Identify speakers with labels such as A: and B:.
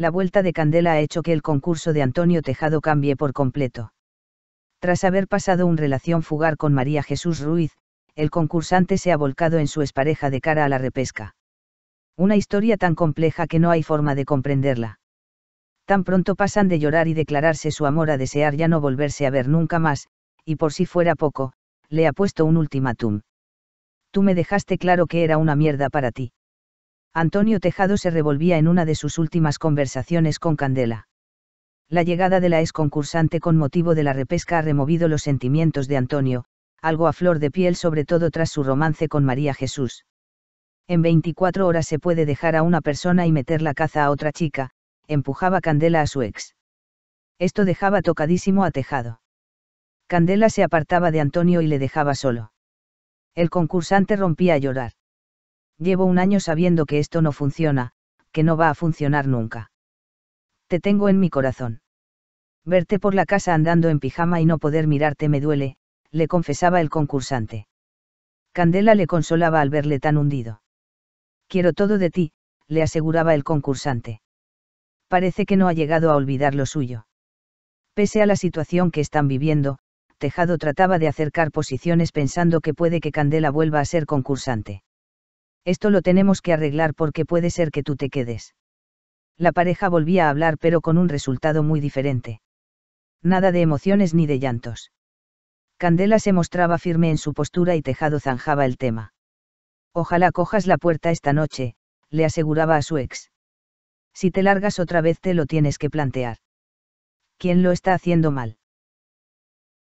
A: la vuelta de Candela ha hecho que el concurso de Antonio Tejado cambie por completo. Tras haber pasado un relación fugar con María Jesús Ruiz, el concursante se ha volcado en su expareja de cara a la repesca. Una historia tan compleja que no hay forma de comprenderla. Tan pronto pasan de llorar y declararse su amor a desear ya no volverse a ver nunca más, y por si fuera poco, le ha puesto un ultimátum. Tú me dejaste claro que era una mierda para ti. Antonio Tejado se revolvía en una de sus últimas conversaciones con Candela. La llegada de la ex concursante con motivo de la repesca ha removido los sentimientos de Antonio, algo a flor de piel sobre todo tras su romance con María Jesús. En 24 horas se puede dejar a una persona y meter la caza a otra chica, empujaba Candela a su ex. Esto dejaba tocadísimo a Tejado. Candela se apartaba de Antonio y le dejaba solo. El concursante rompía a llorar. Llevo un año sabiendo que esto no funciona, que no va a funcionar nunca. Te tengo en mi corazón. Verte por la casa andando en pijama y no poder mirarte me duele, le confesaba el concursante. Candela le consolaba al verle tan hundido. Quiero todo de ti, le aseguraba el concursante. Parece que no ha llegado a olvidar lo suyo. Pese a la situación que están viviendo, Tejado trataba de acercar posiciones pensando que puede que Candela vuelva a ser concursante. Esto lo tenemos que arreglar porque puede ser que tú te quedes. La pareja volvía a hablar pero con un resultado muy diferente. Nada de emociones ni de llantos. Candela se mostraba firme en su postura y Tejado zanjaba el tema. Ojalá cojas la puerta esta noche, le aseguraba a su ex. Si te largas otra vez te lo tienes que plantear. ¿Quién lo está haciendo mal?